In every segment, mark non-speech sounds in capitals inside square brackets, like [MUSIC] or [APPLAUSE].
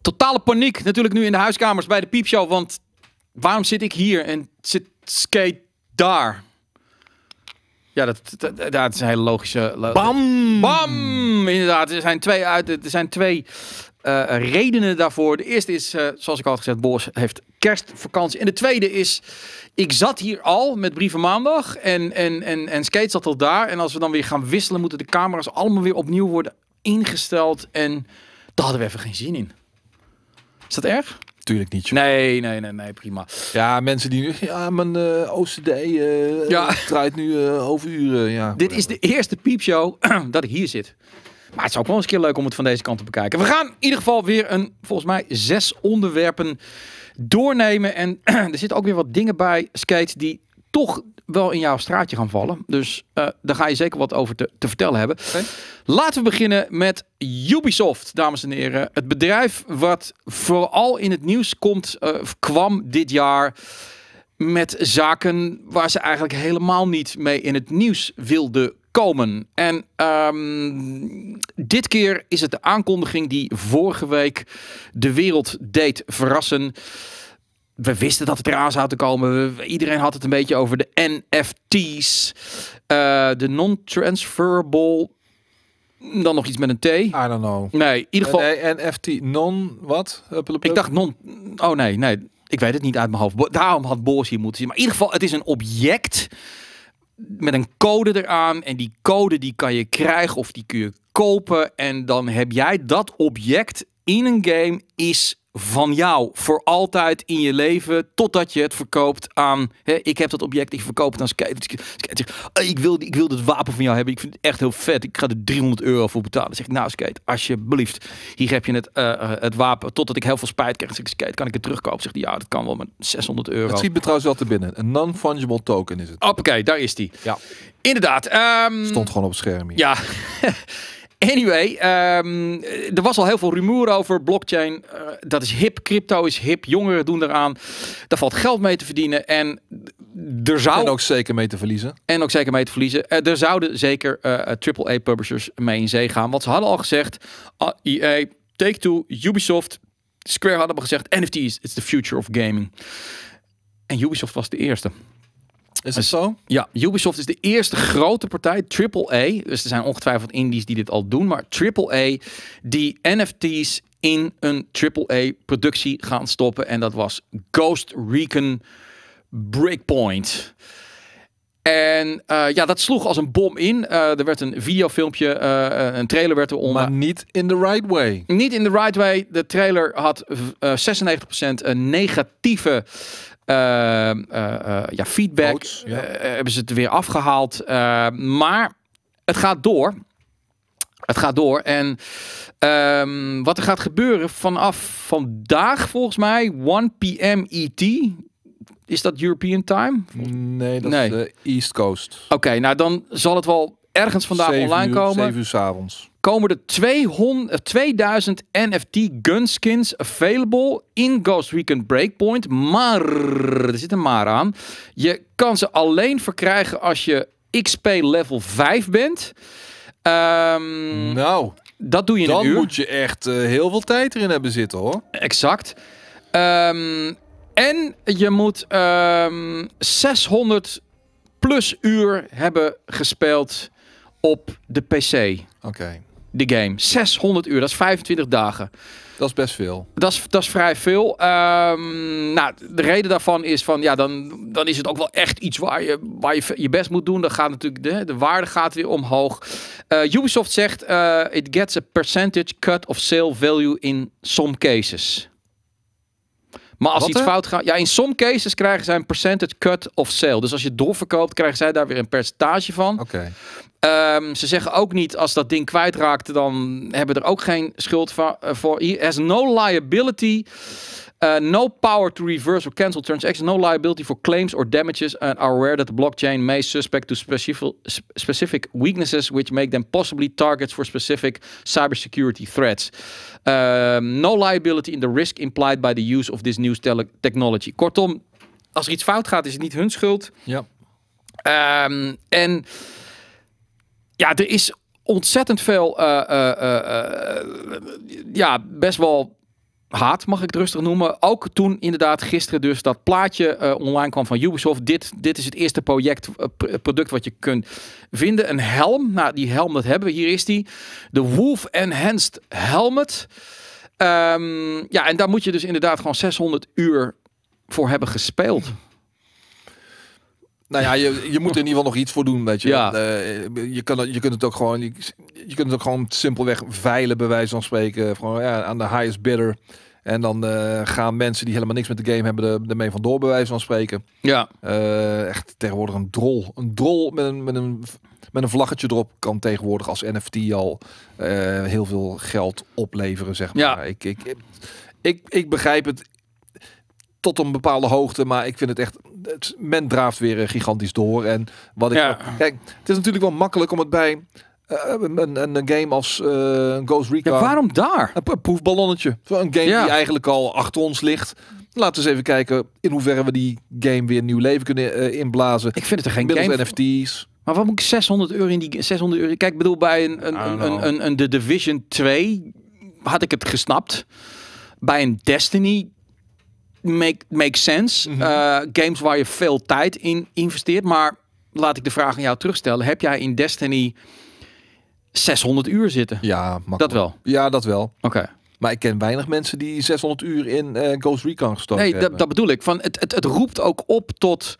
totale paniek natuurlijk nu in de huiskamers bij de piepshow. Want waarom zit ik hier en zit Skate daar? Ja, dat, dat, is een hele logische... Bam! Bam! Inderdaad, er zijn twee, uit, er zijn twee eh, redenen daarvoor. De eerste is, eh, zoals ik al had gezegd, Bos heeft kerstvakantie. En de tweede is, ik zat hier al met Brieven Maandag en, en, en, en Skate zat al daar. En als we dan weer gaan wisselen, moeten de camera's allemaal weer opnieuw worden ingesteld. En daar hadden we even geen zin in. Is dat erg? Tuurlijk niet. Nee, nee, nee, nee, prima. Ja, mensen die nu, ja, mijn uh, eh, OCD uh, eh, ja. [LAUGHS] draait nu uh, eh, overuren. Ja, Dit is de eerste piepshow [CLEARS THROAT] dat ik hier zit. Maar het zou ook wel eens een keer leuk om het van deze kant te bekijken. We gaan in ieder geval weer een, volgens mij, zes onderwerpen doornemen. En [CLEARS THROAT] er zitten ook weer wat dingen bij, skates, die toch wel in jouw straatje gaan vallen. Dus eh, daar ga je zeker wat over te, te vertellen hebben. Laten we beginnen met Ubisoft, dames en heren. Het bedrijf wat vooral in het nieuws komt, eh, kwam dit jaar met zaken waar ze eigenlijk helemaal niet mee in het nieuws wilden komen. En ehm, dit keer is het de aankondiging die vorige week de wereld deed verrassen we wisten dat het eraan zou te komen. iedereen had het een beetje over de NFT's. Eh, de non-transferable. Dan nog iets met een T. I don't know. Nee, in ieder geval. NFT, non, wat? Ik dacht non. Oh nee, nee. Ik weet het niet uit mijn hoofd. Daarom had Boos hier moeten zien. Maar in ieder geval, het is een object met een code eraan. En die code die kan je krijgen of die kun je kopen. En dan heb jij dat object in een game is van jou voor altijd in je leven totdat je het verkoopt aan hè, ik heb dat object ik verkoop het aan Skate. Oh, ik wil ik wil dit wapen van jou hebben ik vind het echt heel vet ik ga er 300 euro voor betalen zeg ik nou Skate alsjeblieft hier heb je het, eh, eh, het wapen totdat ik heel veel spijt krijg zeg ik Skate kan ik het terugkopen zegt hij ja dat kan wel met 600 euro het schiet me trouwens wel te binnen een non-fungible token is het oké daar is die ja inderdaad ehm, stond gewoon op het scherm hier. ja Anyway, ehm, er was al heel veel rumoer over blockchain. Eh, dat is hip, crypto is hip, jongeren doen eraan. Daar valt geld mee te verdienen en er zou... ook zeker mee te verliezen. En ook zeker mee te verliezen. Eh, er zouden zeker AAA eh, publishers mee in zee gaan. Want ze hadden al gezegd, ah, EA, Take-Two, Ubisoft, Square hadden al gezegd... NFT's, it's the future of gaming. En Ubisoft was de eerste. Is dat zo? Ja, Ubisoft is de eerste grote partij, AAA. Dus er zijn ongetwijfeld indies die dit al doen, maar AAA die NFT's in een AAA-productie gaan stoppen. En dat was Ghost Recon Breakpoint. En eh, ja, dat sloeg als een bom in. Eh, er werd een videofilmpje, eh, een trailer werd eronder. Maar niet in the right way. Niet in the right way. De trailer had 96% een negatieve Ehm, eh, eh, ja, feedback. Eh, hebben ze het weer afgehaald. Ehm, maar het gaat door. Het gaat door. En ehm, wat er gaat gebeuren vanaf vandaag, volgens mij, 1 p.m. ET. Is dat European time? Nee, dat is de East Coast. Oké, nou dan zal het wel ergens vandaag online komen. 7 uur s avonds. Komen er 200, 2000 NFT gunskins available in Ghost Weekend Breakpoint. Maar, er zit een maar aan. Je kan ze alleen verkrijgen als je XP level 5 bent. Ehm, nou, dat doe je in dan een moet je echt eh, heel veel tijd erin hebben zitten hoor. Exact. Ehm, en je moet 600 ehm, plus uur hebben gespeeld op de PC. Oké. De game. 600 uur, dat is 25 dagen. Dat is best veel. Dat is, dat is vrij veel. Um, nou, de reden daarvan is van ja, dan, dan is het ook wel echt iets waar je, waar je je best moet doen. Dan gaat natuurlijk de, de waarde gaat weer omhoog. Eh, Ubisoft zegt: eh, It gets a percentage cut of sale value in some cases. Maar als iets fout gaat... Ja, in sommige cases krijgen zij een percentage cut of sale. Dus als je dol verkoopt, krijgen zij daar weer een percentage van. Oké. Ehm, ze zeggen ook niet, als dat ding kwijtraakt, dan hebben we er ook geen schuld eh, voor. Has no liability uh, no power to reverse or cancel transactions. No liability for claims or damages. And are aware that the blockchain may suspect to specific, specific weaknesses which make them possibly targets for specific cybersecurity threats. Um, no liability in the risk implied by the use of this new technology. Kortom, als er iets fout gaat, is het niet hun schuld. Ja. Um, en ja, er is ontzettend veel, eh, eh, eh, ja, best wel haat, mag ik het rustig noemen. Ook toen inderdaad gisteren dus dat plaatje eh, online kwam van Ubisoft. Dit, dit is het eerste project, eh, eh, product wat je kunt vinden. Een helm. Nou, die helm, dat hebben we. Hier is die. De Wolf Enhanced Helmet. Ehm, ja, en daar moet je dus inderdaad gewoon 600 uur voor hebben gespeeld. Nou ja, je, je moet er in ieder geval nog iets voor doen, weet je. Ja. Eh, je, kan, je kunt het ook gewoon, je, je, kunt het ook gewoon simpelweg veilen, bij wijze van spreken. Gewoon ja, aan de highest bidder. En dan eh, gaan mensen die helemaal niks met de game hebben, ermee vandoor, bij wijze van spreken. Ja. Eh, echt tegenwoordig een drol. Een drol met een, met, een, met een vlaggetje erop kan tegenwoordig als NFT al heel veel geld opleveren, zeg maar. Ja. ik, ik, ik, ik begrijp het tot een bepaalde hoogte, maar ik vind het echt het, men draaft weer eh, gigantisch door. En wat ik. Ja. Kijk, het is natuurlijk wel makkelijk om het bij. Eh, een, een, een, game als uh, Ghost Recon. Ja, waarom daar? Een, een proefballonnetje. Een game die eigenlijk al achter ons ligt. Laten we eens even kijken in hoeverre we die game weer nieuw leven kunnen inblazen. Ik vind het er geen Middels game. NFT's. Maar waarom moet ik 600 euro in die 600 euro? Kijk, ik bedoel bij een, een, een, een, een The Division 2 had ik het gesnapt. Bij een Destiny make, sense. Mhm. Eh, games waar je veel tijd in investeert. Maar laat ik de vraag aan jou terugstellen. Heb jij in Destiny 600 uur zitten? Ja, makkelijk. Dat wel? Ja, dat wel. Oké. Maar ik ken weinig mensen die 600 uur in uh, Ghost Recon gestoken nee, hebben. Nee, dat bedoel ik. Van, het, het, het roept ook op tot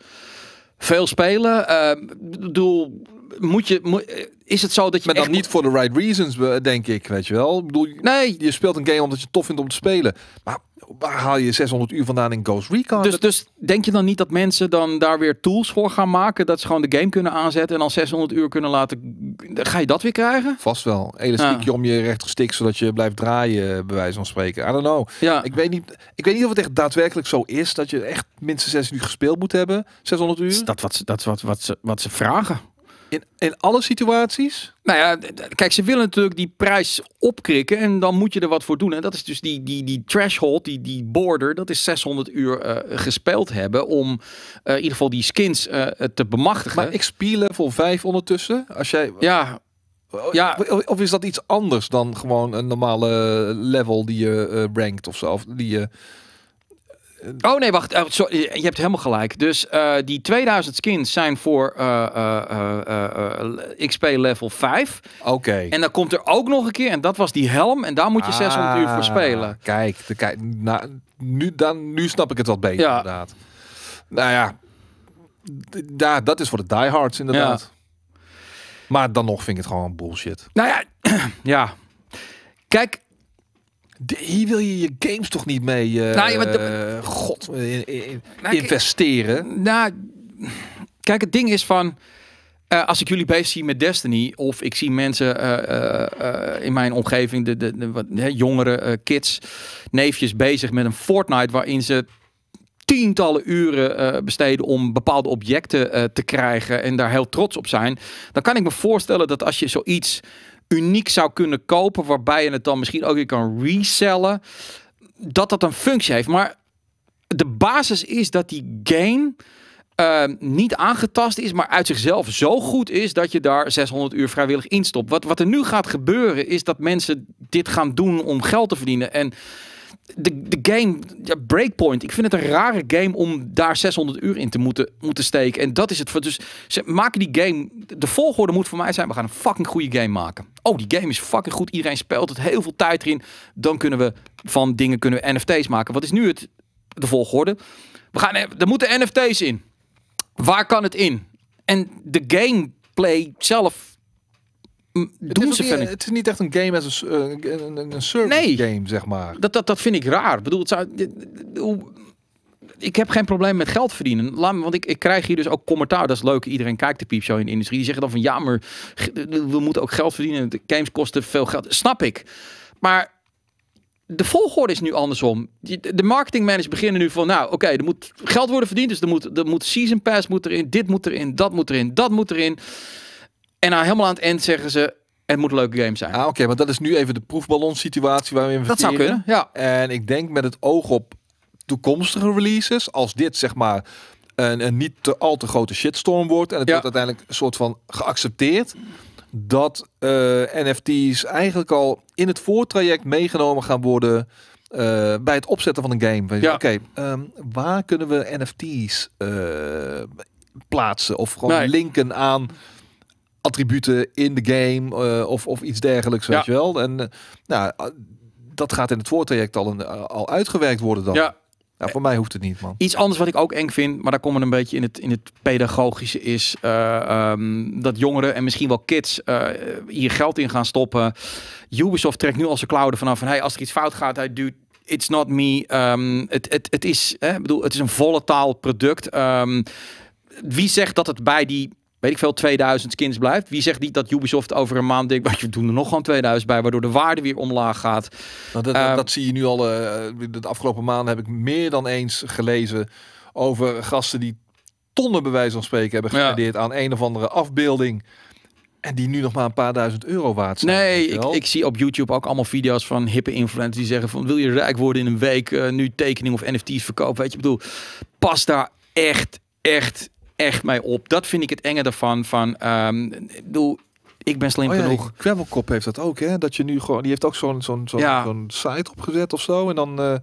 veel spelen. Uh, bedoel, moet je, is het zo dat je. Maar dan niet voor de right reasons, denk ik, weet je wel. bedoel, nee. Je speelt een game omdat je het tof vindt om te spelen. Maar waar haal je 600 uur vandaan in Ghost Recon? Dus, dus denk je dan niet dat mensen dan daar weer tools voor gaan maken? Dat ze gewoon de game kunnen aanzetten en dan 600 uur kunnen laten. Ga je dat weer krijgen? Vast wel. Elastiekje ja. om je rechterstick zodat je blijft draaien, bij wijze van spreken. I don't know. Ja. Ik, weet niet, ik weet niet of het echt daadwerkelijk zo is dat je echt minstens 6 uur gespeeld moet hebben. 600 uur. Dus dat, wat, dat wat, wat, ze, wat ze vragen. In, in alle situaties? Nou ja, kijk, ze willen natuurlijk die prijs opkrikken en dan moet je er wat voor doen. En dat is dus die, die, die threshold, die, die border, dat is 600 uur eh, gespeeld hebben om eh, in ieder geval die skins eh, te bemachtigen. Maar XP level 5 ondertussen, als jij... Ja, ja. Of is dat iets anders dan gewoon een normale level die je uh, rankt of zo? Of die je... Oh nee, wacht. Oh, sorry, je hebt helemaal gelijk. Dus eh, die 2000 skins zijn voor eh, eh, XP level 5. Oké. En dan komt er ook nog een keer, en dat was die helm. En daar moet je ah, 600 uur voor spelen. Kijk, de, kijk nou, nu, dan, nu snap ik het wat beter ja. inderdaad. Nou ja, dat is voor de diehards inderdaad. Ja. Maar dan nog vind ik het gewoon bullshit. Nou ja, [CLEARS THROAT] ja. Kijk, hier wil je je games toch niet mee uh, nou, de, God, in, nou, investeren? Nou, kijk, het ding is van... Eh, als ik jullie bezig zie met Destiny, of ik zie mensen eh, in mijn omgeving, de, de, wat, de jongere kids, neefjes bezig met een Fortnite waarin ze tientallen uren besteden om bepaalde objecten te krijgen en daar heel trots op zijn, dan kan ik me voorstellen dat als je zoiets uniek zou kunnen kopen, waarbij je het dan misschien ook weer kan resellen, dat dat een functie heeft. Maar de basis is dat die game eh, niet aangetast is, maar uit zichzelf zo goed is dat je daar 600 uur vrijwillig instopt. Wat, wat er nu gaat gebeuren is dat mensen dit gaan doen om geld te verdienen. En de, de game, ja, Breakpoint, ik vind het een rare game om daar 600 uur in te moeten, moeten steken. En dat is het. Dus ze maken die game, de volgorde moet voor mij zijn, we gaan een fucking goede game maken oh, die game is fucking goed. Iedereen speelt het. Heel veel tijd erin. Dan kunnen we van dingen kunnen NFT's maken. Wat is nu het, de volgorde? We gaan, er moeten NFT's in. Waar kan het in? En de gameplay zelf doen het is ze, niet, Het is niet echt een game als eh, een, een, een, game, zeg maar. Dat, dat, dat vind ik raar. Ik bedoel, het zou, ik heb geen probleem met geld verdienen. Laat me, want ik, ik krijg hier dus ook commentaar. Dat is leuk. Iedereen kijkt de piepshow in de industrie. Die zeggen dan van ja, maar we moeten ook geld verdienen. De games kosten veel geld. Snap ik. Maar de volgorde is nu andersom. De marketingmanagers beginnen nu van, nou oké, er moet geld worden verdiend. Dus er moet, er moet season pass moet erin, dit moet erin, dat moet erin, dat moet erin. En nou helemaal aan het eind zeggen ze, het moet een leuke game zijn. Ah, oké, okay, maar dat is nu even de proefballon situatie waarin we Dat zou kunnen, ja. En ik denk met het oog op toekomstige releases, als dit zeg maar een, een niet te al te grote shitstorm wordt en het wordt uiteindelijk een soort van geaccepteerd, dat eh, NFT's eigenlijk al in het voortraject meegenomen gaan worden eh, bij het opzetten van een game. Oké, ehm, waar kunnen we NFT's eh, plaatsen of gewoon linken aan attributen in de game of, of iets dergelijks, weet je wel? En nou, dat gaat in het voortraject al, een, al uitgewerkt worden dan. Ja, nou, voor mij hoeft het niet, man. Iets anders wat ik ook eng vind, maar daar komen we een beetje in het, in het pedagogische, is eh, ehm, dat jongeren en misschien wel kids eh, hier geld in gaan stoppen. Ubisoft trekt nu al zijn klauwen vanaf van, hey, als er iets fout gaat, hij duwt It's not me. Ehm, het, het, het, is, hè, bedoel, het is een volle taal product. Ehm, wie zegt dat het bij die weet ik veel, 2000 skins blijft. Wie zegt niet dat Ubisoft over een maand denkt, [LAUGHS] wat je doen er nog gewoon 2000 bij, waardoor de waarde weer omlaag gaat. Nou, dat, dat, ehm, zie je nu al, eh, de afgelopen maanden heb ik meer dan eens gelezen over gasten die tonnen bij wijze van spreken hebben gespendeerd aan een of andere afbeelding. En die nu nog maar een paar duizend euro waard zijn. Nee, ik, zie op YouTube ook allemaal video's van hippe influencers die zeggen van wil je rijk worden in een week, eh, nu tekening of NFT's verkopen. Weet je, ik bedoel, pas daar echt, echt echt mij op. Dat vind ik het enge ervan. Van, ehm, doe, ik ben slim oh genoeg. Kwebbelkop heeft dat ook, hè? Dat je nu gewoon, die heeft ook zo'n site opgezet of zo. En dan. Eh,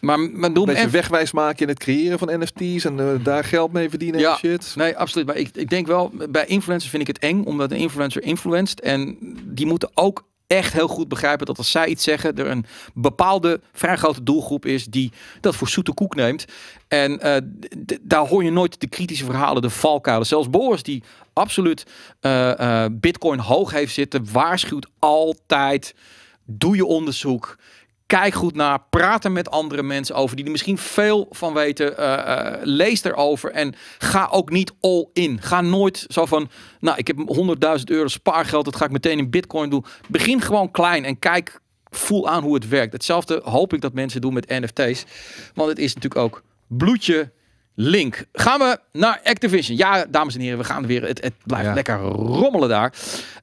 maar, maar doe een beetje wegwijs maken in het creëren van NFT's en eh, daar geld mee verdienen ja, en shit. Nee, absoluut. Maar ik, ik denk wel, bij influencers vind ik het eng, omdat een influencer influenced. En die moeten ook echt heel goed begrijpen dat als zij iets zeggen, er een bepaalde vrij grote doelgroep is die dat voor zoete koek neemt. En eh, daar hoor je nooit de kritische verhalen, de valkuilen. Zelfs Boris, die absoluut eh, eh, Bitcoin hoog heeft zitten, waarschuwt altijd: doe je onderzoek. Kijk goed naar, praat er met andere mensen over die er misschien veel van weten. Uh, lees erover en ga ook niet all in. Ga nooit zo van, nou ik heb 100.000 euro spaargeld, dat ga ik meteen in bitcoin doen. Begin gewoon klein en kijk, voel aan hoe het werkt. Hetzelfde hoop ik dat mensen doen met NFT's, want het is natuurlijk ook bloedje link. Gaan we naar Activision. Ja, dames en heren, we gaan weer. Het, het blijft lekker rommelen daar.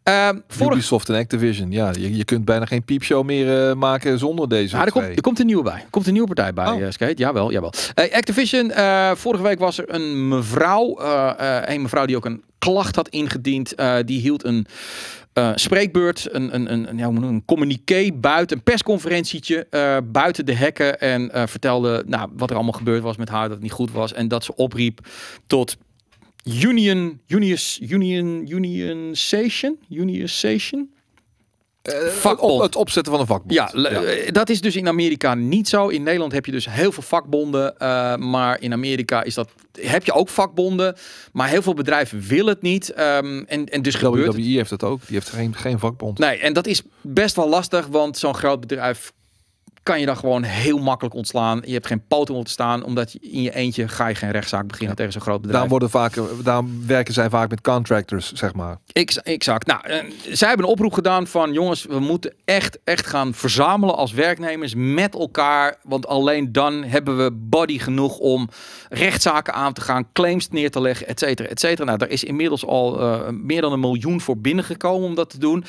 Ehm, Ubisoft en Activision. Ja, je, je kunt bijna geen piepshow meer eh, maken zonder deze. Ah, er, komt, er komt een nieuwe bij. komt een nieuwe partij bij, oh. uh, Skate. Jawel, jawel. Activision, eh, vorige week was er een mevrouw. een mevrouw die ook een klacht had ingediend. die hield een spreekbeurt, een, een, een, ja, een communiqué buiten, een persconferentietje buiten de hekken. En vertelde nou, wat er allemaal gebeurd was met haar, dat het niet goed was. En dat ze opriep tot Union, Unius, Union, Union Station, Union Station. Eh, het opzetten van een vakbond. Ja, eh, dat is dus in Amerika niet zo. In Nederland heb je dus heel veel vakbonden. Eh, maar in Amerika is dat, heb je ook vakbonden. Maar heel veel bedrijven willen het niet. Um, en, en dus WWE gebeurt heeft dat ook. Die heeft geen, geen vakbond. Nee, en dat is best wel lastig. Want zo'n groot bedrijf kan je dan gewoon heel makkelijk ontslaan. Je hebt geen poot om op te staan, omdat je in je eentje ga je geen rechtszaak beginnen tegen zo'n groot bedrijf. Daar worden vaak, daarom werken zij vaak met contractors, zeg maar. Exact. Nou, eh, zij hebben een oproep gedaan van jongens, we moeten echt, echt gaan verzamelen als werknemers met elkaar. Want alleen dan hebben we body genoeg om rechtszaken aan te gaan, claims neer te leggen, et cetera, et cetera. Nou, daar is inmiddels al eh, meer dan een miljoen voor binnengekomen om dat te doen.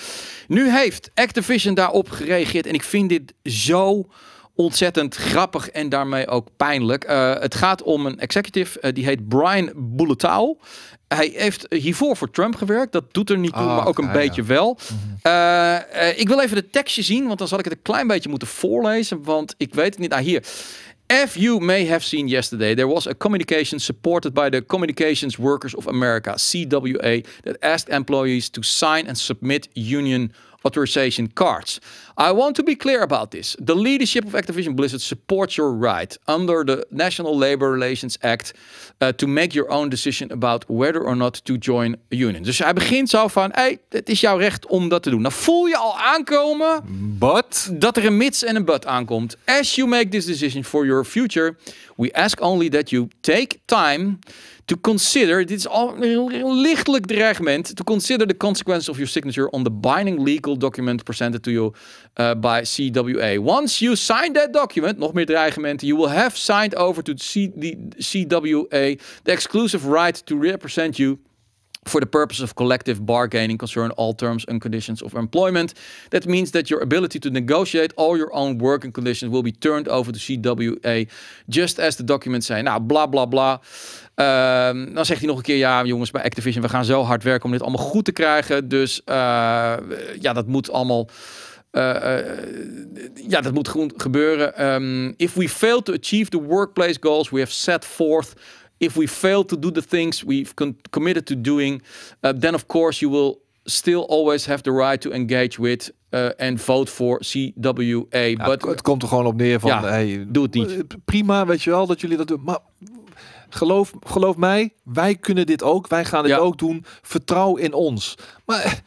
Nu heeft Activision daarop gereageerd en ik vind dit zo ontzettend grappig en daarmee ook pijnlijk. Eh, het gaat om een executive eh, die heet Brian Bouletau. Hij heeft hiervoor voor Trump gewerkt. Dat doet er niet toe, maar ook een ah, beetje wel. Mhm. Eh, ik wil even de tekstje zien, want dan zal ik het een klein beetje moeten voorlezen. Want ik weet het niet. Ah, hier. If you may have seen yesterday, there was a communication supported by the Communications Workers of America, CWA, that asked employees to sign and submit union authorization cards. I want to be clear about this. The leadership of Activision Blizzard supports your right under the National Labor Relations Act uh, to make your own decision about whether or not to join a union. Dus hij begint zo van, hey, het is jouw recht om dat te doen. Nou voel je al aankomen but. dat er een mits en een but aankomt. As you make this decision for your future, we ask only that you take time To consider, dit is al een lichtelijk dreigement. To consider the consequences of your signature on the binding legal document presented to you uh, by CWA. Once you sign that document, nog meer dreigementen, you will have signed over to the CWA the exclusive right to represent you for the purpose of collective bargaining concern all terms and conditions of employment. That means that your ability to negotiate all your own working conditions will be turned over to CWA, just as the documents say. Nou, bla bla bla. Ehm, dan zegt hij nog een keer, ja jongens, bij Activision, we gaan zo hard werken om dit allemaal goed te krijgen. Dus eh, ja, dat moet allemaal... Eh, eh, ja, dat moet gebeuren. Ehm, if we fail to achieve the workplace goals we have set forth, if we fail to do the things we've committed to doing, uh, then of course you will still always have the right to engage with en uh, vote for CWA. Ja, But, het komt er gewoon op neer van, ja, hey, doe het niet. Eh, prima, weet je wel, dat jullie dat doen. Maar geloof, geloof mij, wij kunnen dit ook. Wij gaan dit ja. ook doen. Vertrouw in ons. Maar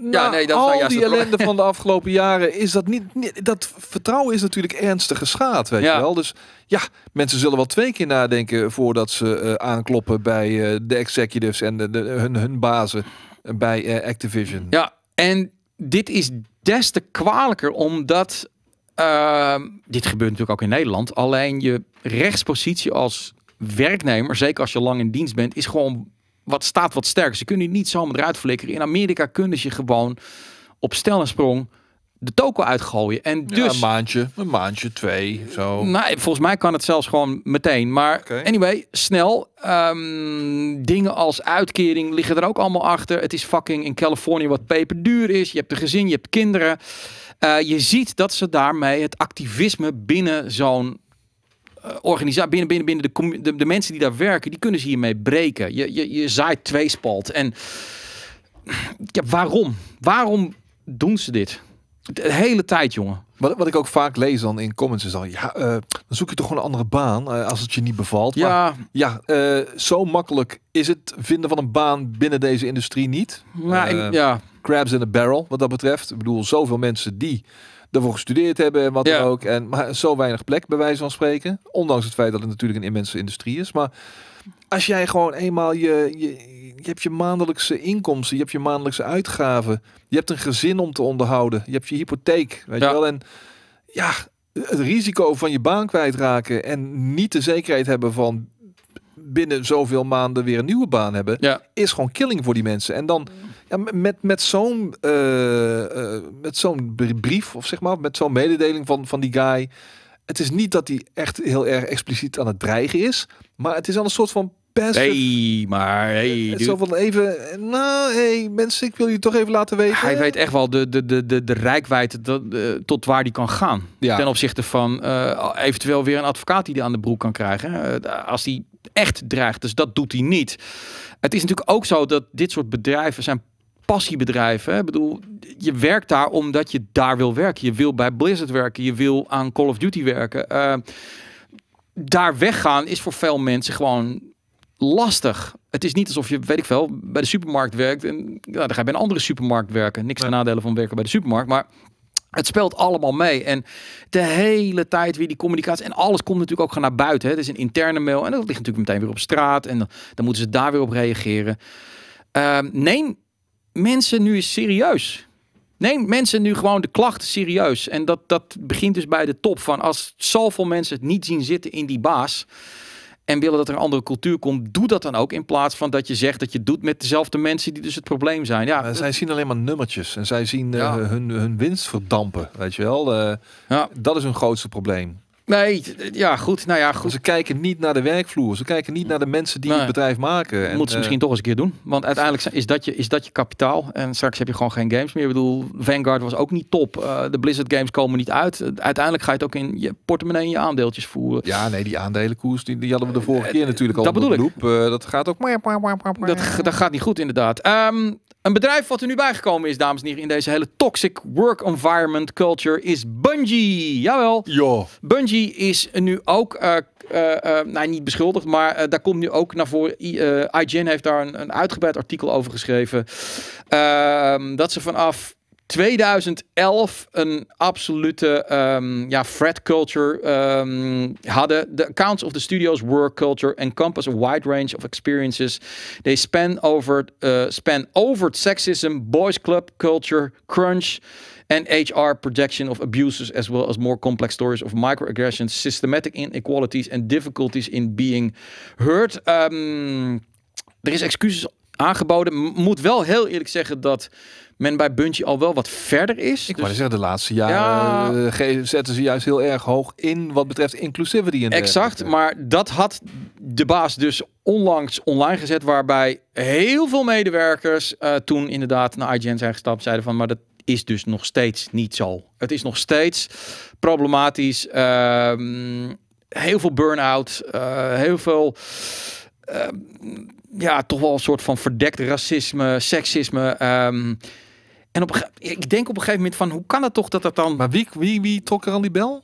ja, nee, dat nou al juist die ellende van de [LAUGHS] afgelopen jaren is dat niet, Dat vertrouwen is natuurlijk ernstig geschaad, weet je wel. Dus ja, mensen zullen wel twee keer nadenken voordat ze eh, aankloppen bij eh, de executives en de, hun, hun bazen bij eh, Activision. Ja, en dit is des te kwalijker omdat ehm, dit gebeurt natuurlijk ook in Nederland. Alleen je rechtspositie als werknemer, zeker als je lang in dienst bent, is gewoon wat staat wat sterk. Ze kunnen niet zomaar eruit flikkeren. In Amerika kunnen ze gewoon op stel en sprong de toko uitgooien. En dus, een maandje, een maandje, twee, zo. Nou, volgens mij kan het zelfs gewoon meteen. Maar anyway, snel. Ehm, dingen als uitkering liggen er ook allemaal achter. Het is fucking in Californië wat peperduur is. Je hebt een gezin, je hebt kinderen. Eh, je ziet dat ze daarmee het activisme binnen zo'n eh, organisatie, binnen, binnen, binnen de, de, de, mensen die daar werken, die kunnen ze hiermee breken. Je, je, je zaait tweespalt. En heb waarom? Waarom doen ze dit? De hele tijd, jongen. Wat, wat ik ook vaak lees dan in comments is dan, ja, eh, dan zoek je toch gewoon een andere baan eh, als het je niet bevalt. Ja, maar, ja zo makkelijk is het vinden van een baan binnen deze industrie niet. maar nou, ja. Crabs in a barrel, wat dat betreft. Ik bedoel, zoveel mensen die daarvoor gestudeerd hebben en wat dan ook. En, maar zo weinig plek, bij wijze van spreken. Ondanks het feit dat het natuurlijk een immense industrie is. Maar als jij gewoon eenmaal je, je, hebt je maandelijkse inkomsten, je hebt je maandelijkse uitgaven, je hebt een gezin om te onderhouden, je hebt je hypotheek, weet ja. je wel. En ja, het risico van je baan kwijtraken en niet de zekerheid hebben van binnen zoveel maanden weer een nieuwe baan hebben, ja. is gewoon killing voor die mensen. En dan mm. Ja, met met zo'n eh, eh, met zo'n brief, of zeg maar, met zo'n mededeling van, van die guy. Het is niet dat hij echt heel erg expliciet aan het dreigen is. Maar het is al een soort van pest. Hey, maar hey, het eh, zo van even, nou hey mensen, ik wil je toch even laten weten. Hij weet echt wel de, de, de, de, de tot waar die kan gaan. Ja. Ten opzichte van eventueel weer een advocaat die die aan de broek kan krijgen. als hij echt dreigt, dus dat doet hij niet. Het is natuurlijk ook zo dat dit soort bedrijven zijn passiebedrijven. Hè? Ik bedoel, je werkt daar omdat je daar wil werken. Je wil bij Blizzard werken. Je wil aan Call of Duty werken. Eh, daar weggaan is voor veel mensen gewoon lastig. Het is niet alsof je, weet ik veel, bij de supermarkt werkt. En nou, dan ga je bij een andere supermarkt werken. Niks ten nadelen van werken bij de supermarkt. Maar het speelt allemaal mee. En de hele tijd weer die communicatie. En alles komt natuurlijk ook gaan naar buiten. Hè. Het is een interne mail. En dat ligt natuurlijk meteen weer op straat. En dan, dan moeten ze daar weer op reageren. Uh, mensen nu eens serieus. Neem mensen nu gewoon de klachten serieus. En dat, dat begint dus bij de top. Van als zoveel mensen het niet zien zitten in die baas. En willen dat er een andere cultuur komt, doe dat dan ook. In plaats van dat je zegt dat je doet met dezelfde mensen die dus het probleem zijn. Ja, eh, zij zien alleen maar nummertjes. En zij zien eh, hun, hun winst verdampen. Weet je wel. Eh, ja. Dat is hun grootste probleem. Nee, ja, goed. Nou ja, goed. Ze kijken niet naar de werkvloer. Ze kijken niet naar de mensen die het bedrijf maken. Dat moeten ze eh, misschien toch eens een keer doen. Want uiteindelijk is dat, je, is dat je kapitaal. En straks heb je gewoon geen games meer. Ik bedoel, Vanguard was ook niet top. Eh, de Blizzard games komen niet uit. Uiteindelijk ga je het ook in je portemonnee in je aandeeltjes voeren. Ja, nee, die aandelenkoers die, die hadden we de vorige eh, keer natuurlijk al. Dat bedoel ik. dat gaat ook. Dat, dat gaat niet goed, inderdaad. Um, een bedrijf wat er nu bijgekomen is, dames en heren, in deze hele toxic work environment culture is Bungie. Jawel. Jo. Bungie is nu ook, uh, nou niet beschuldigd, maar daar komt nu ook naar voren. IGN heeft daar een, een uitgebreid artikel over geschreven. Ehm, dat ze vanaf 2011 een absolute um, ja, frat culture um, hadden. The accounts of the studio's work culture encompass a wide range of experiences. They span over, uh, span over sexism, boys club culture, crunch, and HR projection of abuses, as well as more complex stories of microaggressions, systematic inequalities, and difficulties in being heard. Um, er is excuses aangeboden. Moet wel heel eerlijk zeggen dat men bij Buntje al wel wat verder is. Ik dus, zeggen, de laatste jaren ja, eh, zetten ze juist heel erg hoog in wat betreft inclusivity. In exact, maar dat had de baas dus onlangs online gezet, waarbij heel veel medewerkers eh, toen inderdaad naar IGN zijn gestapt, zeiden van, maar dat is dus nog steeds niet zo. Het is nog steeds problematisch. Ehm, heel veel burn-out, eh, heel veel Ehm, ja, toch wel een soort van verdekt racisme, seksisme. Ehm, en op, ik denk op een gegeven moment van, hoe kan het toch dat dat dan... Maar wie, wie, wie trok er al die bel?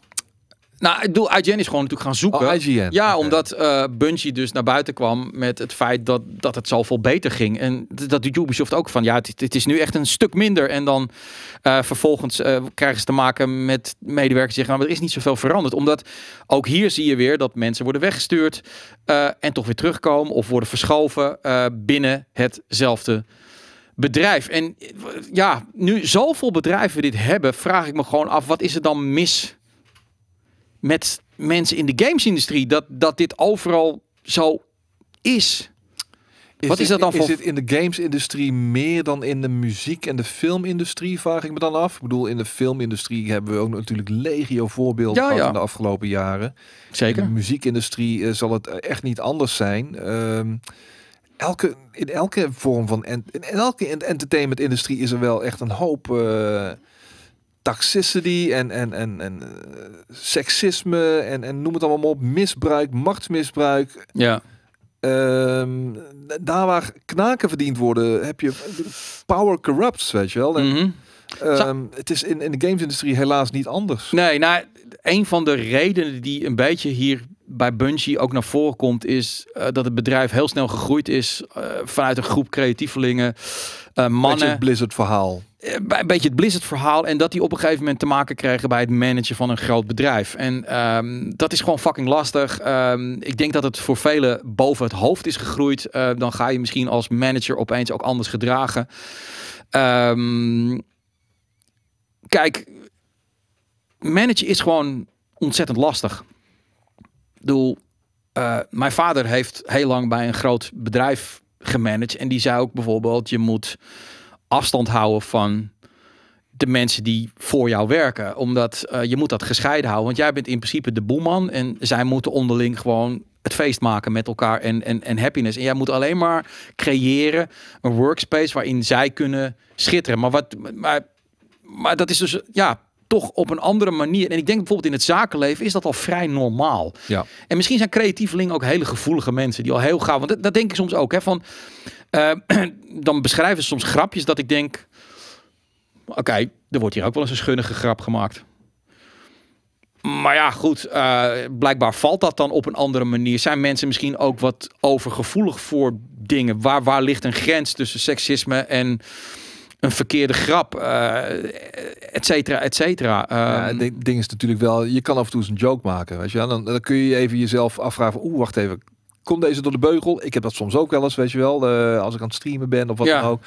Nou, ik doe, IGN is gewoon natuurlijk gaan zoeken. Oh, ja, omdat uh, Bungie dus naar buiten kwam met het feit dat, dat het veel beter ging. En dat doet Ubisoft ook van, ja, het, het, is nu echt een stuk minder. En dan eh, vervolgens eh, krijgen ze te maken met medewerkers die zeggen, maar nou, er is niet zoveel veranderd. Omdat ook hier zie je weer dat mensen worden weggestuurd en toch weer terugkomen of worden verschoven binnen hetzelfde bedrijf. En ja, nu zoveel bedrijven dit hebben, vraag ik me gewoon af, wat is er dan mis met mensen in de gamesindustrie dat, dat dit overal zo is. Is Wat dit, is dat dan voor... Is dit in de gamesindustrie meer dan in de muziek- en de filmindustrie, vraag ik me dan af. Ik bedoel, in de filmindustrie hebben we ook natuurlijk legio voorbeelden ja, de afgelopen jaren. Zeker. In de muziekindustrie eh, zal het echt niet anders zijn. Ehm, elke, in elke vorm van... En, in elke entertainmentindustrie is er wel echt een hoop... Eh, toxicity en, en, en, en eh, seksisme en, en noem het allemaal op. Misbruik, machtsmisbruik. Ja. Ehm, daar waar knaken verdiend worden, heb je power corrupts, weet je wel. En, mhm. ehm, het is in, in de gamesindustrie helaas niet anders. Nee, nou, een van de redenen die een beetje hier bij Bungie ook naar voren komt, is eh, dat het bedrijf heel snel gegroeid is eh, vanuit een groep creatievelingen. Uh, mannen. het Blizzard verhaal. Eh, een beetje het Blizzard verhaal. En dat die op een gegeven moment te maken kregen bij het managen van een groot bedrijf. En ehm, dat is gewoon fucking lastig. Ehm, ik denk dat het voor velen boven het hoofd is gegroeid. Eh, dan ga je misschien als manager opeens ook anders gedragen. Ehm, kijk, managen is gewoon ontzettend lastig. Ik bedoel, mijn vader heeft heel lang bij een groot bedrijf gemanaged. En die zou ook bijvoorbeeld, je moet afstand houden van de mensen die voor jou werken. Omdat eh, je moet dat gescheiden houden. Want jij bent in principe de boeman. En zij moeten onderling gewoon het feest maken met elkaar en, en, en happiness. En jij moet alleen maar creëren een workspace waarin zij kunnen schitteren. Maar, wat, maar, maar dat is dus, ja, toch op een andere manier. En ik denk bijvoorbeeld in het zakenleven is dat al vrij normaal. Ja. En misschien zijn creatievelingen ook hele gevoelige mensen die al heel gauw. Want dat, denk ik soms ook. Hè, van, eh, [CLEARS THROAT] dan beschrijven ze soms grapjes dat ik denk. Oké, okay, er wordt hier ook wel eens een schunnige grap gemaakt. Maar ja, goed. Eh, blijkbaar valt dat dan op een andere manier. Zijn mensen misschien ook wat overgevoelig voor dingen? Waar, waar ligt een grens tussen seksisme en een verkeerde grap, eh, et cetera, et cetera. Ja, ehm, ding, is natuurlijk wel, je kan af en toe eens een joke maken, weet je wel. Dan, dan kun je even jezelf afvragen, oeh, wacht even, komt deze door de beugel? Ik heb dat soms ook wel eens, weet je wel, eh, als ik aan het streamen ben of wat dan ook.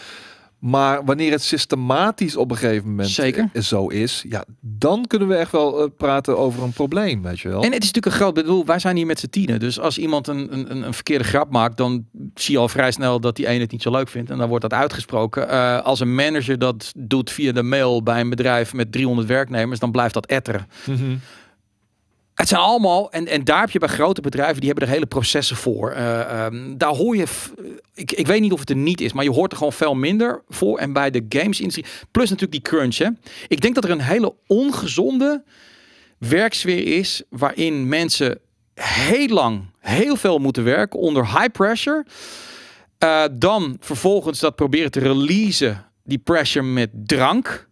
Maar wanneer het systematisch op een gegeven moment eh, zo is, ja, dan kunnen we echt wel eh, praten over een probleem, weet je wel. En het is natuurlijk een groot bedoel, wij zijn hier met z'n tienen. Dus als iemand een, een, een verkeerde grap maakt, dan zie je al vrij snel dat die ene het niet zo leuk vindt. En dan wordt dat uitgesproken. Eh, als een manager dat doet via de mail bij een bedrijf met 300 werknemers, dan blijft dat etteren. Mm het zijn allemaal, en, en daar heb je bij grote bedrijven, die hebben er hele processen voor. Uh, daar hoor je, ik, ik weet niet of het er niet is, maar je hoort er gewoon veel minder voor. En bij de games industrie, plus natuurlijk die crunch. Hè. Ik denk dat er een hele ongezonde werksfeer is, waarin mensen heel lang heel veel moeten werken onder high pressure. Eh, dan vervolgens dat proberen te releasen, die pressure met drank.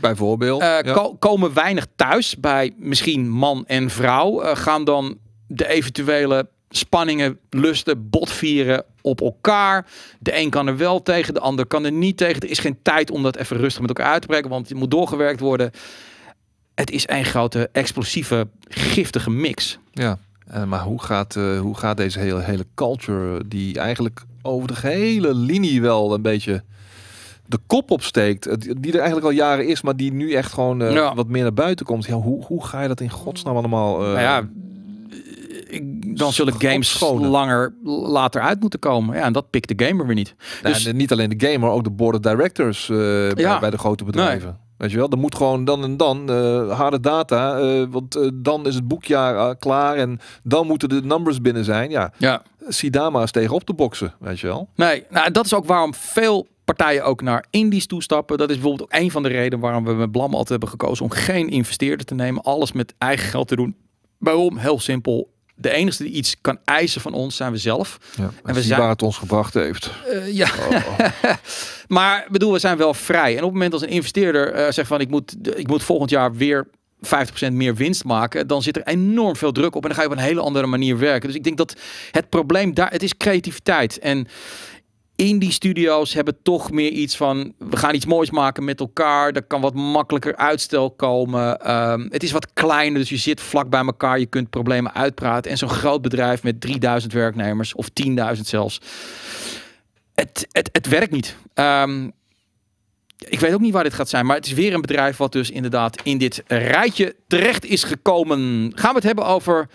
Bijvoorbeeld. Uh, komen weinig thuis bij misschien man en vrouw. Eh, gaan dan de eventuele spanningen, lusten, botvieren op elkaar. De een kan er wel tegen, de ander kan er niet tegen. Er is geen tijd om dat even rustig met elkaar uit te breken, want het moet doorgewerkt worden. Het is een grote explosieve, giftige mix. Ja, eh, maar hoe gaat, hoe gaat deze hele, hele culture, die eigenlijk over de hele linie wel een beetje de kop opsteekt, die er eigenlijk al jaren is, maar die nu echt gewoon eh, wat meer naar buiten komt. Ja, hoe, hoe ga je dat in godsnaam allemaal? Eh, nou ja, ik, dan zullen games langer later uit moeten komen. Ja, en dat pikt de gamer weer niet. Nou, dus, en niet alleen de gamer, ook de board of directors eh, ja. bij, de grote bedrijven. Weet je wel, Dan moet gewoon dan en dan uh, harde data, want dan is het boekjaar klaar en dan moeten de numbers binnen zijn. Ja, ja. Sidama's tegen op te boksen, weet je wel. Nee, nou, dat is ook waarom veel partijen ook naar indies toestappen. Dat is bijvoorbeeld ook een van de redenen waarom we met Blam altijd hebben gekozen om geen investeerder te nemen. Alles met eigen geld te doen. Waarom? Heel simpel. De enige die iets kan eisen van ons zijn we zelf. en we zijn waar het ons gebracht heeft. Eh, ja. Oh. [LAUGHS] maar bedoel, we zijn wel vrij. En op het moment als een investeerder eh, zegt van ik moet, ik moet volgend jaar weer 50% meer winst maken, dan zit er enorm veel druk op en dan ga je op een hele andere manier werken. Dus ik denk dat het probleem daar, het is creativiteit. En indie studio's hebben toch meer iets van we gaan iets moois maken met elkaar. Er kan wat makkelijker uitstel komen. Ehm, het is wat kleiner, dus je zit vlak bij elkaar. Je kunt problemen uitpraten. En zo'n groot bedrijf met 3000 werknemers of 10.000 zelfs. Het, het, het werkt niet. Ehm, ik weet ook niet waar dit gaat zijn, maar het is weer een bedrijf wat dus inderdaad in dit rijtje terecht is gekomen. Gaan we het hebben over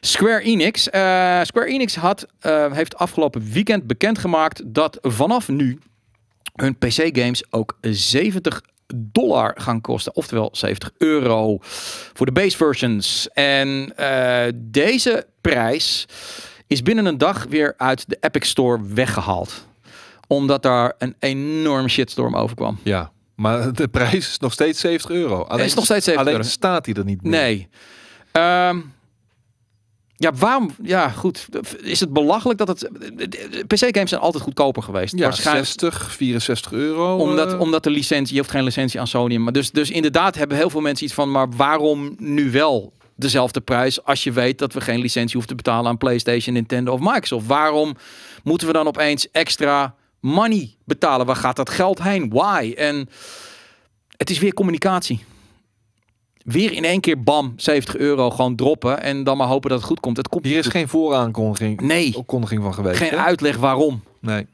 Square Enix. Eh, Square Enix had, eh, heeft afgelopen weekend bekendgemaakt dat vanaf nu hun PC-games ook 70 dollar gaan kosten. Oftewel 70 euro voor de base versions. En eh, deze prijs is binnen een dag weer uit de Epic Store weggehaald. Omdat daar een enorm shitstorm over kwam. Ja, maar de prijs is nog steeds 70 euro. Alleen, is nog steeds 70 alleen staat hij er niet meer. Nee. Um, ja, waarom? Ja, goed. Is het belachelijk dat het. PC-games zijn altijd goedkoper geweest. Ja, 60, 64 euro. Omdat, eh. omdat de licentie. Je hoeft geen licentie aan Sony. Maar dus, dus inderdaad hebben heel veel mensen iets van. Maar waarom nu wel dezelfde prijs. als je weet dat we geen licentie hoeven te betalen aan PlayStation, Nintendo of Microsoft? Waarom moeten we dan opeens extra money betalen? Waar gaat dat geld heen? Why? En het is weer communicatie weer in één keer bam, 70 euro gewoon droppen en dan maar hopen dat het goed komt. Het komt Hier is geen vooraankondiging nee. Kondiging van geweest. Geen uitleg waarom. Nee.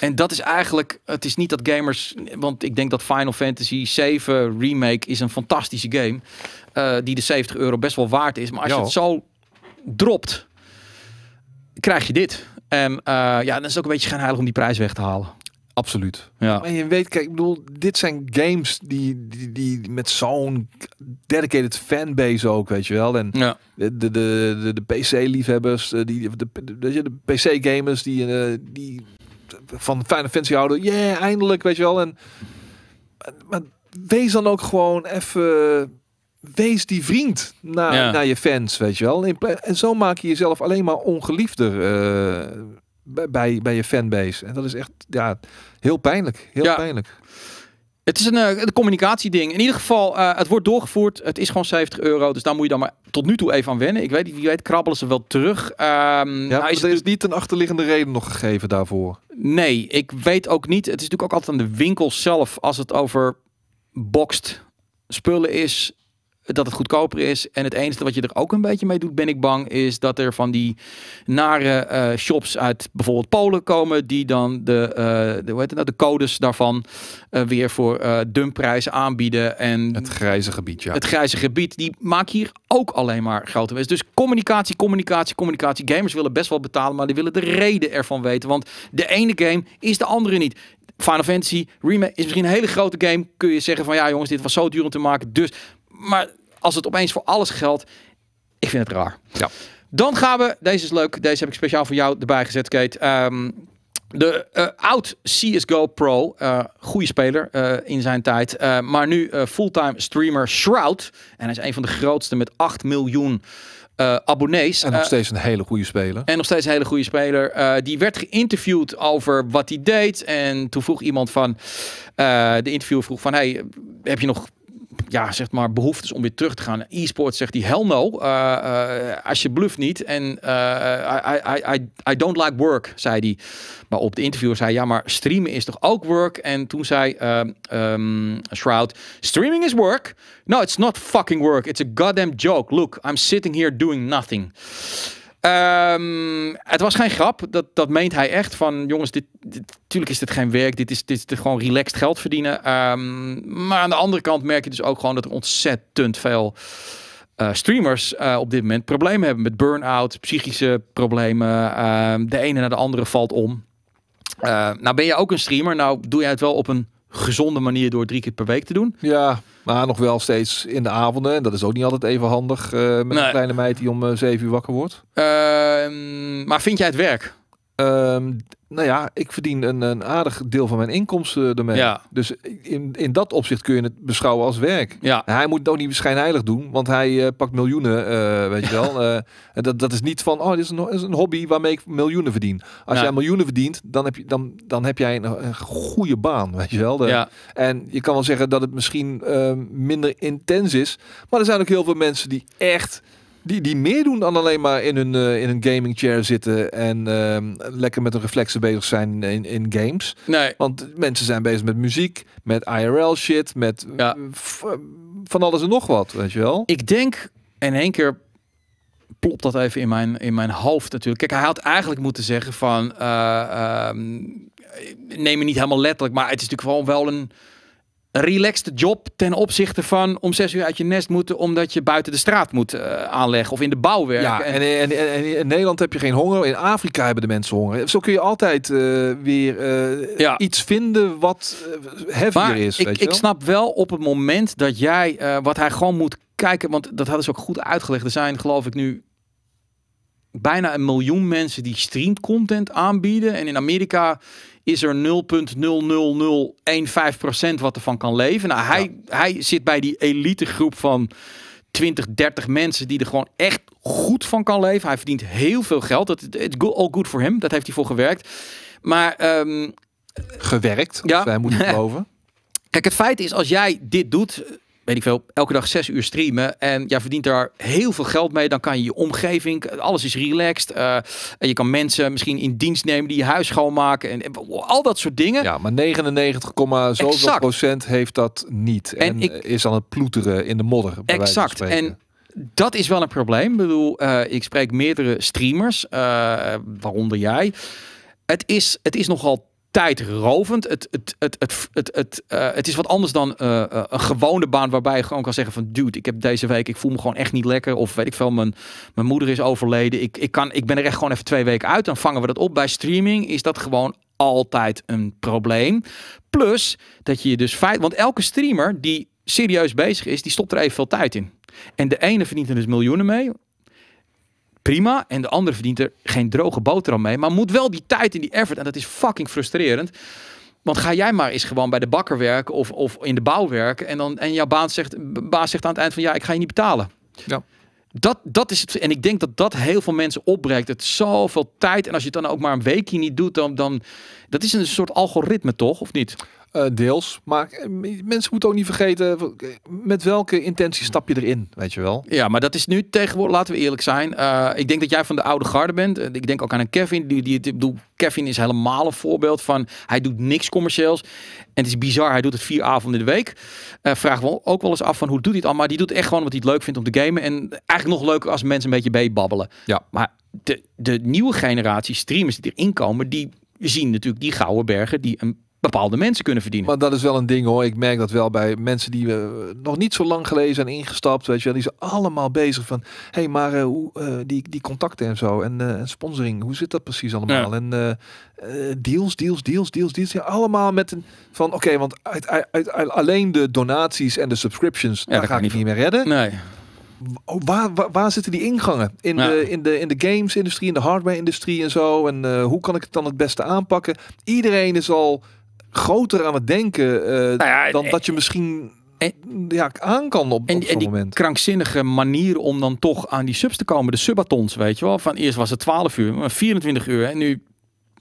En dat is eigenlijk, het is niet dat gamers, want ik denk dat Final Fantasy 7 Remake is een fantastische game, uh, die de 70 euro best wel waard is. Maar als je het zo dropt, krijg je dit. En eh, ja, dan is het ook een beetje schijnheilig om die prijs weg te halen. Absoluut. Ja. En je weet, kijk, ik bedoel, dit zijn games die, die, die met zo'n dedicated fanbase ook, weet je wel. En ja. de, de, de, de PC-liefhebbers, eh, die, de, de, de PC-gamers die, eh, die van Final Fantasy houden. Ja, eindelijk, weet je wel. En, maar wees dan ook gewoon even... Wees die vriend naar, naar je fans, weet je wel. En, en zo maak je jezelf alleen maar ongeliefder. Eh, bij, bij je fanbase. En dat is echt ja, heel pijnlijk. Heel pijnlijk. Het is een, eh, een communicatieding. In ieder geval, eh, het wordt doorgevoerd. Het is gewoon 70 euro. Dus daar moet je dan maar tot nu toe even aan wennen. Ik weet niet, wie weet krabbelen ze wel terug. Ehm, ja, nou, is er is niet een achterliggende reden nog gegeven daarvoor. Nee, ik weet ook niet. Het is natuurlijk ook altijd aan de winkel zelf. Als het over boxed spullen is, dat het goedkoper is. En het enige wat je er ook een beetje mee doet, ben ik bang, is dat er van die nare eh, shops uit bijvoorbeeld Polen komen, die dan de, eh, de, hoe heet het nou, de codes daarvan eh, weer voor dumpprijzen aanbieden. En het grijze gebied, ja. Het grijze gebied, die maakt hier ook alleen maar grote winst. Dus, dus communicatie, communicatie, communicatie. Gamers willen best wel betalen, maar die willen de reden ervan weten. Want de ene game is de andere niet. Final Fantasy Remake is misschien een hele grote game. Kun je zeggen van ja jongens, dit was zo duur om te maken. Dus maar als het opeens voor alles geldt, ik vind het raar. Ja. Dan gaan we, deze is leuk, deze heb ik speciaal voor jou erbij gezet, Kate. Ehm, de uh, oud CSGO Pro, eh, goede speler eh, in zijn tijd, maar nu fulltime streamer Shroud. En hij is een van de grootste met 8 miljoen abonnees. En nog steeds een hele goede speler. En nog steeds een hele goede speler. die werd geïnterviewd over wat hij deed. En toen vroeg iemand van de interviewer vroeg van... Hey, heb je nog ja, zeg maar behoeftes om weer terug te gaan. e sports zegt die hell no, eh, eh, als je bluft niet. En eh, I, I, I, I don't like work, zei hij. Maar op de interviewer zei hij: ja, maar streamen is toch ook work? En toen zei ehm, ehm, Shroud, streaming is work. No, it's not fucking work. It's a goddamn joke. Look, I'm sitting here doing nothing. Ehm, het was geen grap. Dat, dat meent hij echt. Van jongens, dit, dit, tuurlijk is dit geen werk. Dit is, dit is gewoon relaxed geld verdienen. Ehm, maar aan de andere kant merk je dus ook gewoon dat er ontzettend veel eh, streamers eh, op dit moment problemen hebben met burn-out, psychische problemen. Ehm, de ene naar de andere valt om. Eh, nou ben je ook een streamer. Nou doe jij het wel op een gezonde manier door drie keer per week te doen. Ja. Maar nog wel steeds in de avonden. En dat is ook niet altijd even handig eh, met een kleine meid die om eh, zeven uur wakker wordt. Ehm, maar vind jij het werk? Ehm, nou ja, ik verdien een, een, aardig deel van mijn inkomsten ermee. Ja. Dus in, in dat opzicht kun je het beschouwen als werk. Ja. Hij moet het ook niet schijnheilig doen, want hij eh, pakt miljoenen, eh, weet je wel. Uh, [LAUGHS] dat, dat is niet van, oh, dit is een, een hobby waarmee ik miljoenen verdien. Als ja. jij miljoenen verdient, dan heb, je, dan, dan heb jij een, goede baan, weet je wel. ja. En je kan wel zeggen dat het misschien minder intens is. Maar er zijn ook heel veel mensen die echt die, die meer doen dan alleen maar in hun, eh, in hun gaming chair zitten en ehm, lekker met hun reflexen bezig zijn in, in games. Nee. Want mensen zijn bezig met muziek, met IRL shit, met eh, eh, van alles en nog wat, weet je wel. Ik denk in één keer plopt dat even in mijn, in mijn hoofd natuurlijk. Kijk, hij had eigenlijk moeten zeggen van... Uh, neem me niet helemaal letterlijk, maar het is natuurlijk gewoon wel een relaxed job ten opzichte van om zes uur uit je nest moeten omdat je buiten de straat moet eh, aanleggen of in de bouw werken. Ja, en, in Nederland heb je geen honger, in Afrika hebben de mensen honger. Zo kun je altijd eh, weer eh, iets vinden wat heavier is. Weet ik, wel? ik snap wel op het moment dat jij, wat hij gewoon moet kijken, want dat hadden ze ook goed uitgelegd. Er zijn geloof ik nu bijna een miljoen mensen die streamcontent aanbieden en in Amerika is er 0,00015% wat ervan kan leven. Nou, hij, hij zit bij die elite groep van 20, 30 mensen die er gewoon echt goed van kan leven. Hij verdient heel veel geld. Dat is all good voor hem. Dat heeft hij voor gewerkt. Maar ehm, gewerkt. Ja. Dus wij moeten [LAUGHS] geloven. Kijk, het feit is als jij dit doet weet ik veel, elke dag zes uur streamen en jij verdient daar heel veel geld mee, dan kan je je omgeving, alles is relaxed. Eh, en je kan mensen misschien in dienst nemen die je huis schoonmaken en, eh, al dat soort dingen. Ja, maar 99, zoveel procent heeft dat niet. En, is aan het ploeteren in de modder. Exact. En dat is wel een probleem. Ik bedoel, eh, ik spreek meerdere streamers, waaronder jij. Het is, het is nogal tijdrovend. Het, het, het, het, het, het, eh, het is wat anders dan eh, eh, een gewone baan waarbij je gewoon kan zeggen van dude, ik heb deze week, ik voel me gewoon echt niet lekker. Of weet ik veel, mijn, mijn moeder is overleden. Ik, ik, kan, ik ben er echt gewoon even twee weken uit. Dan vangen we dat op. Bij streaming is dat gewoon altijd een probleem. Plus dat je dus feit, want elke streamer die serieus bezig is, die stopt er even veel tijd in. En de ene verdient er dus miljoenen mee, prima. En de ander verdient er geen droge boterham mee. Maar moet wel die tijd en die effort. En dat is fucking frustrerend. Want ga jij maar eens gewoon bij de bakker werken of, of in de bouw werken. En, dan, en jouw baan zegt, baas zegt aan het eind van ja, ik ga je niet betalen. Ja. Dat, dat is het. En ik denk dat dat heel veel mensen opbreekt. Het zoveel tijd. En als je het dan ook maar een weekje niet doet, dan. dan dat is een soort algoritme, toch? Of niet? Eh, deels. Maar eh, mensen moeten ook niet vergeten eh, met welke intentie stap je erin, weet je wel. Ja, maar dat is nu tegenwoordig, laten we eerlijk zijn. ik denk dat jij van de oude garde bent. ik denk ook aan een Kevin. Die, die, ik bedoel, Kevin is helemaal een voorbeeld van, hij doet niks commercieels. En het is bizar, hij doet het vier avonden in de week. Uh, vraag ook wel eens af van hoe doet hij het al. Maar die doet echt gewoon wat hij het leuk vindt om te gamen. En eigenlijk nog leuker als mensen een beetje babbelen. Ja. Maar de, de nieuwe generatie streamers die erin komen, die zien natuurlijk die gouden bergen die een bepaalde mensen kunnen verdienen. Maar dat is wel een ding hoor. Ik merk dat wel bij mensen die we eh, nog niet zo lang geleden zijn ingestapt. Weet je die zijn allemaal bezig van... Hé, hey, maar eh, hoe, eh, die, die contacten en zo en sponsoring, hoe zit dat precies allemaal? En deals, deals, deals, deals, deals. Ja, allemaal met een van... Oké, want uit, uit, alleen de donaties en de subscriptions, daar ga ik niet, meer redden. Nee. Oh, waar, waar, waar, zitten die ingangen? In, de, in, de, in de games-industrie, in de hardware-industrie en zo. En hoe kan ik het dan het beste aanpakken? Iedereen is al groter aan het denken eh, nou dan eh, dat je misschien eh, ja, aan kan op, en, op en die krankzinnige manier om dan toch aan die subs te komen. De subatons, weet je wel. Van eerst was het 12 uur, maar 24 uur. En nu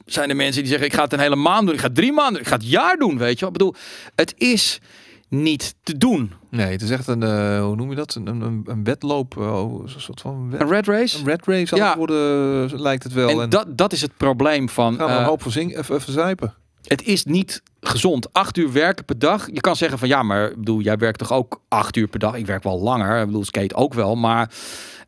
zijn er mensen die zeggen, ik ga het een hele maand doen. Ik ga drie maanden Ik ga het jaar doen, weet je wel. Ik bedoel, het is niet te doen. Nee, het is echt een, hoe noem je dat? Een, een, een wedloop, oh, een soort van... een red race? Een red race ja. worden, lijkt het wel. En, dat, dat is het probleem van... Gaan we een hoop verzuipen het is niet gezond. Acht uur werken per dag. Je kan zeggen van ja, maar bedoel, jij werkt toch ook acht uur per dag? Ik werk wel langer. Ik bedoel, skate ook wel. Maar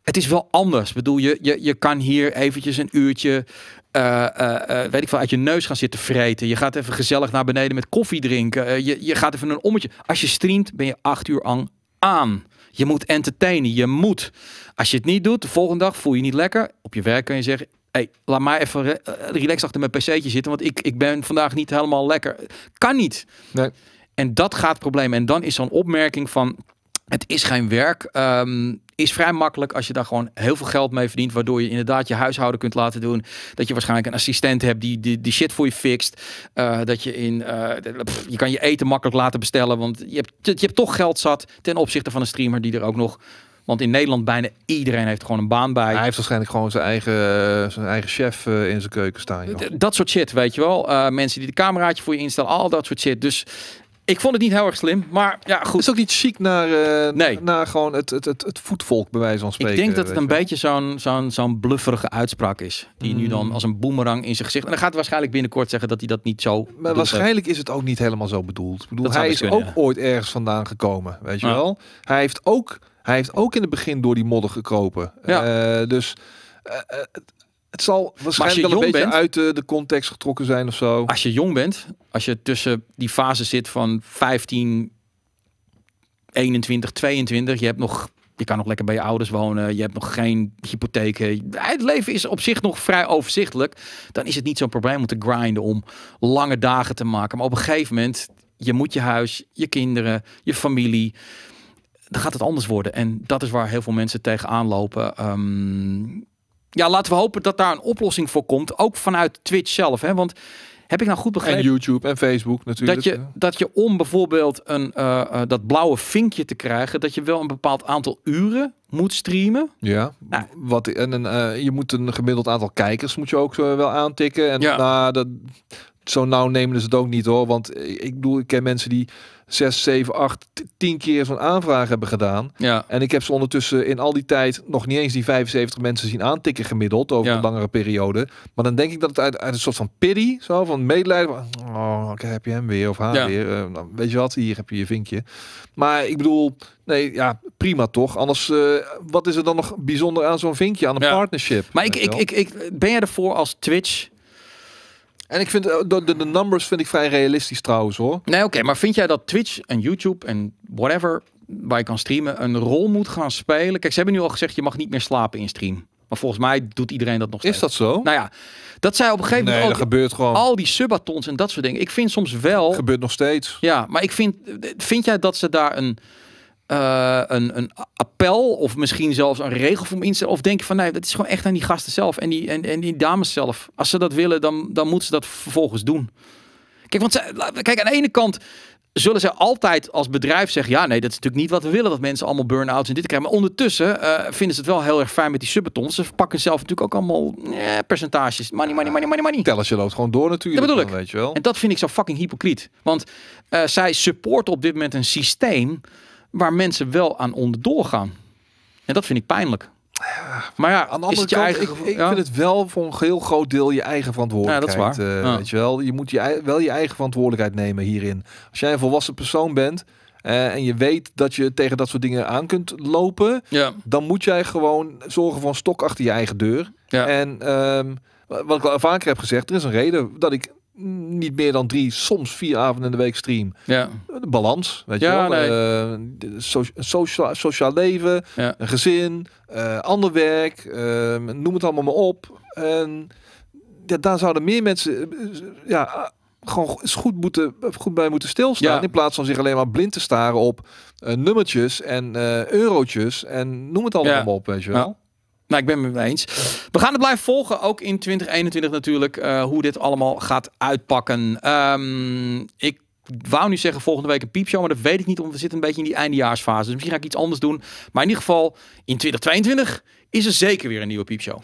het is wel anders. Ik bedoel, je, je, je kan hier eventjes een uurtje, eh, eh, eh, weet ik veel, uit je neus gaan zitten vreten. Je gaat even gezellig naar beneden met koffie drinken. je, je gaat even een ommetje. Als je streamt, ben je acht uur lang aan. Je moet entertainen. Je moet. Als je het niet doet, de volgende dag voel je, je niet lekker. Op je werk kan je zeggen: hey, laat mij even eh, relax achter mijn pc'tje zitten, want ik, ik ben vandaag niet helemaal lekker. Kan niet. Nee. En dat gaat problemen. En dan is zo'n opmerking van, het is geen werk. Ehm, is vrij makkelijk als je daar gewoon heel veel geld mee verdient. Waardoor je inderdaad je huishouden kunt laten doen. Dat je waarschijnlijk een assistent hebt die die, die shit voor je fixt. Eh, dat je in. Eh, je kan je eten makkelijk laten bestellen. Want je hebt, je hebt toch geld zat ten opzichte van een streamer die er ook nog want in Nederland bijna iedereen heeft gewoon een baan bij. Hij heeft waarschijnlijk gewoon zijn eigen, eh, zijn eigen chef eh, in zijn keuken staan. Dat soort shit, weet je wel. Uh, mensen die de cameraatje voor je instellen, al dat soort shit. Dus ik vond het niet heel erg slim, maar ja, goed. Het is ook niet chic naar, nee. naar gewoon het, het, het, het, voetvolk, bij wijze van spreken. Ik denk dat het een beetje zo'n zo'n zo'n blufferige uitspraak is. Die nu dan mm. als een boemerang in zijn gezicht... En dan gaat waarschijnlijk binnenkort zeggen dat hij dat niet zo Maar waarschijnlijk is het ook niet helemaal zo bedoeld. Ik bedoel, hij is ook ooit ergens vandaan gekomen, weet je wel. Hij heeft ook hij heeft ook in het begin door die modder gekropen. Eh, dus eh, eh, het zal waarschijnlijk wel een beetje uit de, context getrokken zijn of zo. Als je jong bent, als je tussen die fase zit van 15, 21, 22, je hebt nog... Je kan nog lekker bij je ouders wonen. Je hebt nog geen hypotheken. Het leven is op zich nog vrij overzichtelijk. Dan is het niet zo'n probleem om te grinden. Om lange dagen te maken. Maar op een gegeven moment je moet je huis, je kinderen, je familie dan gaat het anders worden. En dat is waar heel veel mensen tegenaan lopen. Ehm, ja, laten we hopen dat daar een oplossing voor komt. Ook vanuit Twitch zelf. Hè? Want heb ik nou goed begrepen? En YouTube en Facebook natuurlijk. Dat je, dat je om bijvoorbeeld een, eh, eh, dat blauwe vinkje te krijgen, dat je wel een bepaald aantal uren moet streamen. Ja. Nou. Wat, en een, eh, je moet een gemiddeld aantal kijkers moet je ook wel aantikken. En ja. Nou, dat, zo nauw nemen ze het ook niet hoor. Want ik bedoel, ik ken mensen die zes, zeven, acht, tien keer zo'n aanvraag hebben gedaan. Ja. En ik heb ze ondertussen in al die tijd nog niet eens die 75 mensen zien aantikken gemiddeld over een langere periode. Maar dan denk ik dat het uit, uit een soort van pity, zo van medelijden. oh, heb je hem weer of haar weer. Eh, nou, weet je wat, hier heb je je vinkje. Maar ik bedoel, nee, ja, prima toch. Anders, eh, wat is er dan nog bijzonder aan zo'n vinkje, aan een partnership? Maar ik, ik, ik, ik, ben jij ervoor als Twitch en ik vind eh, de, de, numbers vind ik vrij realistisch trouwens hoor. Nee, oké, maar vind jij dat Twitch en YouTube en whatever waar je kan streamen een rol moet gaan spelen? Kijk, ze hebben nu al gezegd je mag niet meer slapen in stream. Maar volgens mij doet iedereen dat nog steeds. Is dat zo? Nou ja, dat zij op een gegeven moment. Nee, dat al, gebeurt gewoon. Al die subatons en dat soort dingen. Ik vind soms wel. gebeurt nog steeds. Ja, maar ik vind. Eh, vind jij dat ze daar een eh, een, een appel of misschien zelfs een regel voor me instellen? Of denk je van nee, dat is gewoon echt aan die gasten zelf en die, en, en die dames zelf. Als ze dat willen, dan, dan moeten ze dat vervolgens doen. Kijk, want ze, kijk, aan de ene kant zullen ze altijd als bedrijf zeggen: ja, nee, dat is natuurlijk niet wat we willen, dat mensen allemaal burn-outs en dit krijgen. Maar ondertussen eh, vinden ze het wel heel erg fijn met die subbetons. Ze pakken zelf natuurlijk ook allemaal eh, percentages. Money, money, money, money, money. ze loopt gewoon door natuurlijk. Dat bedoel ik. weet je wel. En dat vind ik zo fucking hypocriet. Want eh, zij supporten op dit moment een systeem waar mensen wel aan onderdoor gaan. En dat vind ik pijnlijk. Maar ja, aan de andere kant, ik, ik vind het wel voor een heel groot deel je eigen verantwoordelijkheid. Ja, dat is waar. Eh, weet je wel, je moet je, wel je eigen verantwoordelijkheid nemen hierin. Als jij een volwassen persoon bent eh, en je weet dat je tegen dat soort dingen aan kunt lopen, dan moet jij gewoon zorgen voor een stok achter je eigen deur. En ehm, wat ik al vaker heb gezegd, er is een reden dat ik niet meer dan drie, soms vier avonden in de week stream. Ja. De balans, weet je wel. Nee. Eh, sociaal, sociaal leven, een gezin, eh, ander werk, ehm, noem het allemaal maar op. En ja, daar zouden meer mensen eh, ja, gewoon goed, moeten, goed bij moeten stilstaan. In plaats van zich alleen maar blind te staren op nummertjes en eurotjes en noem het allemaal maar op, weet je wel. Nou, ik ben het mee eens. We gaan het blijven volgen, ook in 2021 natuurlijk, eh, hoe dit allemaal gaat uitpakken. Ehm, ik wou nu zeggen volgende week een piepshow, maar dat weet ik niet, want we zitten een beetje in die eindejaarsfase. Dus misschien ga ik iets anders doen. Maar in ieder geval, in 2022 is er zeker weer een nieuwe piepshow.